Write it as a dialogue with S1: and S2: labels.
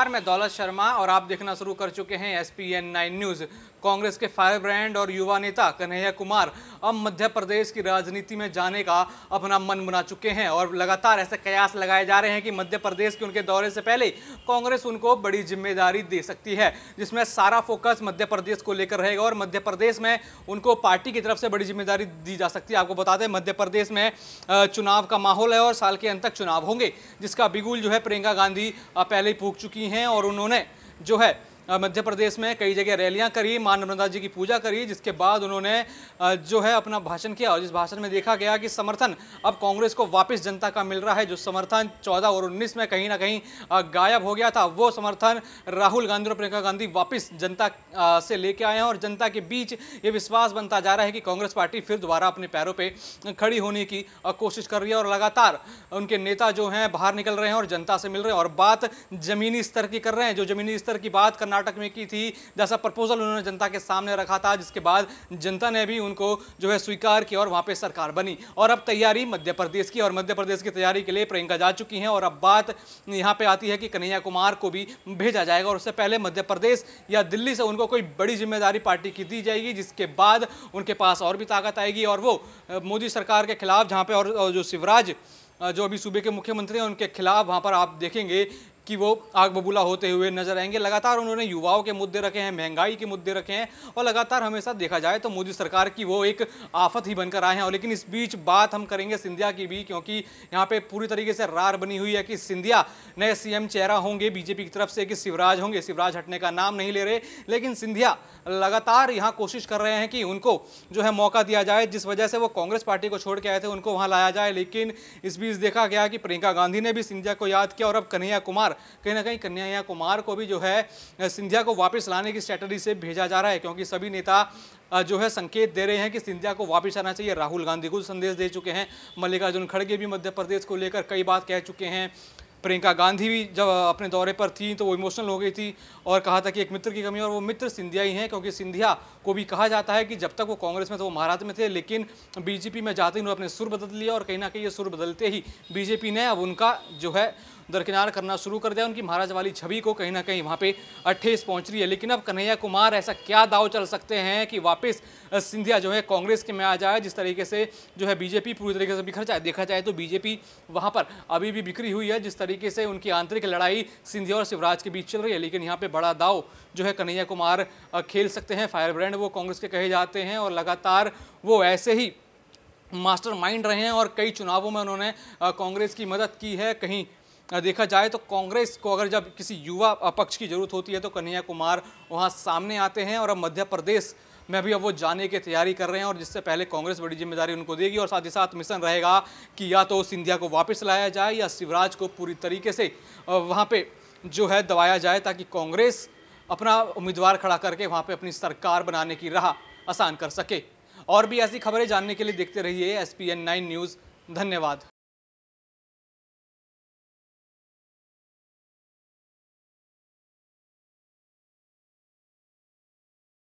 S1: नमस्कार मैं दौलत शर्मा और आप देखना शुरू कर चुके हैं S P N nine news Congress के फायर ब्रांड और युवा नेता कन्हैया कुमार अब मध्य प्रदेश की राजनीति में जाने का अपना मन बना चुके हैं और लगातार ऐसे कयास लगाए जा रहे हैं कि मध्य प्रदेश के उनके दौरे से पहले कांग्रेस उनको बड़ी जिम्मेदारी दे सकती है जिसमें सारा फोकस मध्य प्रदेश को लेकर रहेगा और मध्य प्रदेश में उनको पार्टी की तरफ से बड़ी जिम्मेदारी दी जा सकती है आपको बता दें मध्य प्रदेश में चुनाव का माहौल है और साल के अंत तक चुनाव होंगे जिसका बिगुल जो है प्रियंका गांधी पहले ही फूक चुकी हैं और उन्होंने जो है मध्य प्रदेश में कई जगह रैलियां करी मां नर्मदा जी की पूजा करी जिसके बाद उन्होंने जो है अपना भाषण किया और जिस भाषण में देखा गया कि समर्थन अब कांग्रेस को वापस जनता का मिल रहा है जो समर्थन चौदह और उन्नीस में कहीं ना कहीं गायब हो गया था वो समर्थन राहुल गांधी और प्रियंका गांधी वापिस जनता से लेके आए हैं और जनता के बीच ये विश्वास बनता जा रहा है कि कांग्रेस पार्टी फिर दोबारा अपने पैरों पर खड़ी होने की कोशिश कर रही है और लगातार उनके नेता जो हैं बाहर निकल रहे हैं और जनता से मिल रहे हैं और बात जमीनी स्तर की कर रहे हैं जो जमीनी स्तर की बात करना कर्नाटक में की थी जैसा प्रपोजल उन्होंने जनता के सामने रखा था जिसके बाद जनता ने भी उनको जो है स्वीकार किया और वहाँ पर सरकार बनी और अब तैयारी मध्य प्रदेश की और मध्य प्रदेश की तैयारी के लिए प्रियंका जा चुकी हैं और अब बात यहाँ पर आती है कि कन्हैया कुमार को भी भेजा जाएगा और उससे पहले मध्य प्रदेश या दिल्ली से उनको कोई बड़ी जिम्मेदारी पार्टी की दी जाएगी जिसके बाद उनके पास और भी ताकत आएगी और वो मोदी सरकार के खिलाफ जहाँ पे और जो शिवराज जो अभी सूबे के मुख्यमंत्री हैं उनके खिलाफ वहाँ पर आप देखेंगे कि वो आग बबूला होते हुए नजर आएंगे लगातार उन्होंने युवाओं के मुद्दे रखे हैं महंगाई के मुद्दे रखे हैं और लगातार हमेशा देखा जाए तो मोदी सरकार की वो एक आफत ही बनकर आए हैं और लेकिन इस बीच बात हम करेंगे सिंधिया की भी क्योंकि यहाँ पे पूरी तरीके से रार बनी हुई है कि सिंधिया नए सीएम चेहरा होंगे बीजेपी की तरफ से कि शिवराज होंगे शिवराज हटने का नाम नहीं ले रहे लेकिन सिंधिया लगातार यहाँ कोशिश कर रहे हैं कि उनको जो है मौका दिया जाए जिस वजह से वो कांग्रेस पार्टी को छोड़ के आए थे उनको वहाँ लाया जाए लेकिन इस बीच देखा गया कि प्रियंका गांधी ने भी सिंधिया को याद किया और अब कन्हैया कुमार कहीं ना कहीं कन्हैया कुमार को भी जो है सिंधिया को वापस लाने की स्ट्रैटेजी से भेजा जा रहा है क्योंकि सभी नेता जो है संकेत दे रहे हैं कि सिंधिया को वापस आना चाहिए राहुल गांधी को संदेश दे चुके हैं मल्लिकार्जुन खड़गे भी मध्य प्रदेश को लेकर कई बात कह चुके हैं प्रियंका गांधी भी जब अपने दौरे पर थी तो वो इमोशनल हो गई थी और कहा था कि एक मित्र की कमी और वो मित्र सिंधिया ही हैं क्योंकि सिंधिया को भी कहा जाता है कि जब तक वो कांग्रेस में थे वो महाराष्ट्र में थे लेकिन बीजेपी में जाते ही उन्होंने अपने सुर बदल लिया और कहीं ना कहीं ये सुर बदलते ही बीजेपी ने अब उनका जो है दरकिनार करना शुरू कर दिया उनकी महाराज वाली छवि को कहीं ना कहीं वहाँ पे अट्ठेस पहुँच रही है लेकिन अब कन्हैया कुमार ऐसा क्या दाव चल सकते हैं कि वापस सिंधिया जो है कांग्रेस के में आ जाए जिस तरीके से जो है बीजेपी पूरी तरीके से बिखर जाए देखा जाए तो बीजेपी वहाँ पर अभी भी बिखरी हुई है जिस तरीके से उनकी आंतरिक लड़ाई सिंधिया और शिवराज के बीच चल रही है लेकिन यहाँ पर बड़ा दाव जो है कन्हैया कुमार खेल सकते हैं फायर ब्रांड वो कांग्रेस के कहे जाते हैं और लगातार वो ऐसे ही मास्टरमाइंड रहे हैं और कई चुनावों में उन्होंने कांग्रेस की मदद की है कहीं देखा जाए तो कांग्रेस को अगर जब किसी युवा पक्ष की जरूरत होती है तो कन्हैया कुमार वहाँ सामने आते हैं और अब मध्य प्रदेश में भी अब वो जाने की तैयारी कर रहे हैं और जिससे पहले कांग्रेस बड़ी जिम्मेदारी उनको देगी और साथ ही साथ मिशन रहेगा कि या तो सिंधिया को वापस लाया जाए या शिवराज को पूरी तरीके से वहाँ पर जो है दबाया जाए ताकि कांग्रेस अपना उम्मीदवार खड़ा करके वहाँ पर अपनी सरकार बनाने की राह आसान कर सके और भी ऐसी खबरें जानने के लिए देखते रहिए एस पी न्यूज़ धन्यवाद